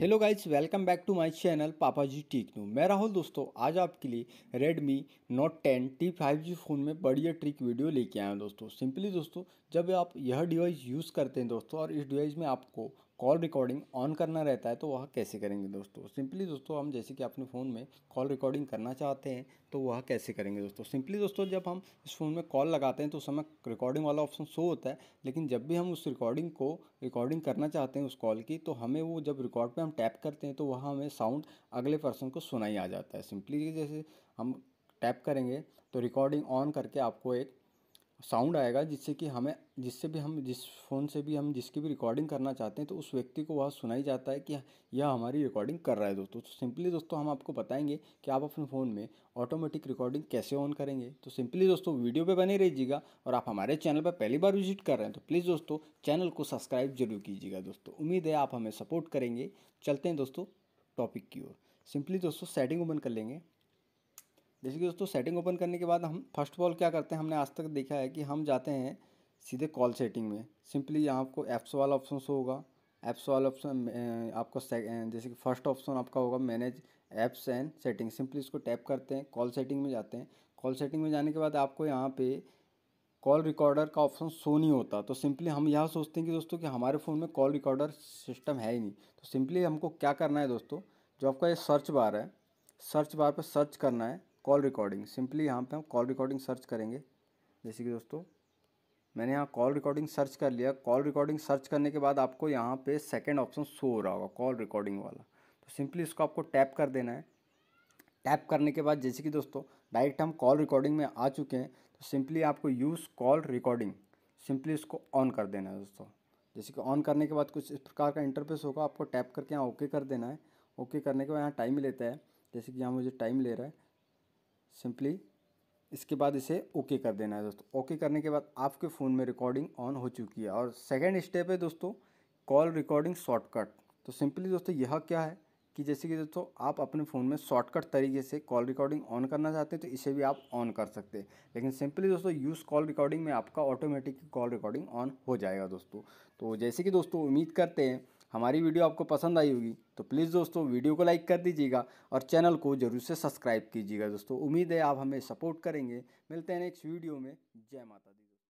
hello guys welcome back to my channel पापा जी new मैं राहुल दोस्तों आज आपके लिए Redmi note ten T five G phone में बढ़िया ट्रिक वीडियो लेके आया हूँ दोस्तों सिंपली दोस्तों जब आप यह डिवाइस यूज़ करते हैं दोस्तों और इस डिवाइस में आपको कॉल रिकॉर्डिंग ऑन करना रहता है तो वह कैसे करेंगे दोस्तों सिंपली दोस्तों हम जैसे कि अपने फ़ोन में कॉल रिकॉर्डिंग करना चाहते हैं तो वह कैसे करेंगे दोस्तों सिंपली दोस्तों जब हम इस फ़ोन में कॉल लगाते हैं तो उस समय रिकॉर्डिंग वाला ऑप्शन शो होता है लेकिन जब भी हम उस रिकॉर्डिंग को रिकॉर्डिंग करना चाहते हैं उस कॉल की तो हमें वो जब रिकॉर्ड पर हम टैप करते हैं तो वहाँ हमें साउंड अगले पर्सन को सुनाई आ जाता है सिंपली जैसे हम टैप करेंगे तो रिकॉर्डिंग ऑन करके आपको एक साउंड आएगा जिससे कि हमें जिससे भी हम जिस फ़ोन से भी हम जिसकी भी रिकॉर्डिंग करना चाहते हैं तो उस व्यक्ति को वह सुनाई जाता है कि यह हमारी रिकॉर्डिंग कर रहा है दोस्तों तो सिंपली दोस्तों हम आपको बताएंगे कि आप अपने फ़ोन में ऑटोमेटिक रिकॉर्डिंग कैसे ऑन करेंगे तो सिंपली दोस्तों वीडियो पर बने रहिएगा और आप हमारे चैनल पर पहली बार विजिट कर रहे हैं तो प्लीज़ दोस्तों चैनल को सब्सक्राइब जरूर कीजिएगा दोस्तों उम्मीद है आप हमें सपोर्ट करेंगे चलते हैं दोस्तों टॉपिक की ओर सिंपली दोस्तों सेटिंग ओपन कर लेंगे जैसे कि दोस्तों सेटिंग ओपन करने के बाद हम फर्स्ट ऑफ ऑल क्या करते हैं हमने आज तक देखा है कि हम जाते हैं सीधे कॉल सेटिंग में सिंपली यहाँ आपको ऐप्स वाला ऑप्शन शो होगा ऐप्स वाला ऑप्शन आपको जैसे कि फर्स्ट ऑप्शन आपका होगा manage apps and setting simply इसको टैप करते हैं कॉल सेटिंग में जाते हैं कॉल सेटिंग में जाने के बाद आपको यहाँ पे कॉल रिकॉर्डर का ऑप्शन शो नहीं होता तो सिंपली हम यह सोचते हैं कि दोस्तों कि हमारे फ़ोन में कॉल रिकॉर्डर सिस्टम है ही नहीं तो सिंपली हमको क्या करना है दोस्तों जो आपका ये सर्च बार है सर्च बार पर सर्च करना है कॉल रिकॉर्डिंग सिंपली यहाँ पे हम कॉल रिकॉर्डिंग सर्च करेंगे जैसे कि दोस्तों मैंने यहाँ कॉल रिकॉर्डिंग सर्च कर लिया कॉल रिकॉर्डिंग सर्च करने के बाद आपको यहाँ पे सेकंड ऑप्शन शो हो रहा होगा कॉल रिकॉर्डिंग वाला तो सिंपली इसको आपको टैप कर देना है टैप करने के बाद जैसे कि दोस्तों डायरेक्ट हम कॉल रिकॉर्डिंग में आ चुके हैं तो सिंपली आपको यूज़ कॉल रिकॉर्डिंग सिंपली इसको ऑन कर देना है दोस्तों जैसे कि ऑन करने के बाद कुछ इस प्रकार का इंटरफेस होगा आपको टैप करके यहाँ ओके कर देना है ओके करने के बाद यहाँ टाइम लेता है जैसे कि यहाँ मुझे टाइम ले रहा है सिंपली इसके बाद इसे ओके कर देना है दोस्तों ओके करने के बाद आपके फ़ोन में रिकॉर्डिंग ऑन हो चुकी है और सेकेंड स्टेप है दोस्तों कॉल रिकॉर्डिंग शॉर्टकट तो सिंपली दोस्तों यह क्या है कि जैसे कि दोस्तों आप अपने फ़ोन में शॉर्टकट तरीके से कॉल रिकॉर्डिंग ऑन करना चाहते हैं तो इसे भी आप ऑन कर सकते हैं लेकिन सिंपली दोस्तों यूज़ कॉल रिकॉर्डिंग में आपका ऑटोमेटिक कॉल रिकॉर्डिंग ऑन हो जाएगा दोस्तों तो जैसे कि दोस्तों उम्मीद करते हैं हमारी वीडियो आपको पसंद आई होगी तो प्लीज़ दोस्तों वीडियो को लाइक कर दीजिएगा और चैनल को ज़रूर से सब्सक्राइब कीजिएगा दोस्तों उम्मीद है आप हमें सपोर्ट करेंगे मिलते हैं नेक्स्ट वीडियो में जय माता दी